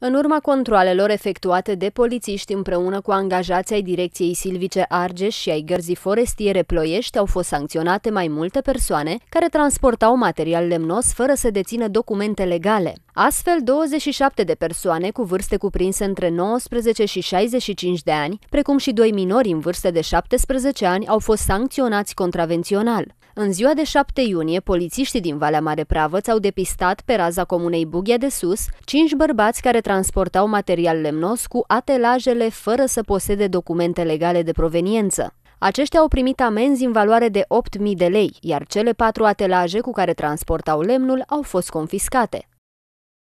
În urma controalelor efectuate de polițiști împreună cu angajații ai direcției Silvice Argeș și ai gărzii forestiere Ploiești au fost sancționate mai multe persoane care transportau material lemnos fără să dețină documente legale. Astfel, 27 de persoane cu vârste cuprinse între 19 și 65 de ani, precum și doi minori în vârstă de 17 ani, au fost sancționați contravențional. În ziua de 7 iunie, polițiștii din Valea Mare Pravăț au depistat pe raza comunei Bugia de Sus cinci bărbați care transportau material lemnos cu atelajele fără să posede documente legale de proveniență. Aceștia au primit amenzi în valoare de 8.000 de lei, iar cele patru atelaje cu care transportau lemnul au fost confiscate.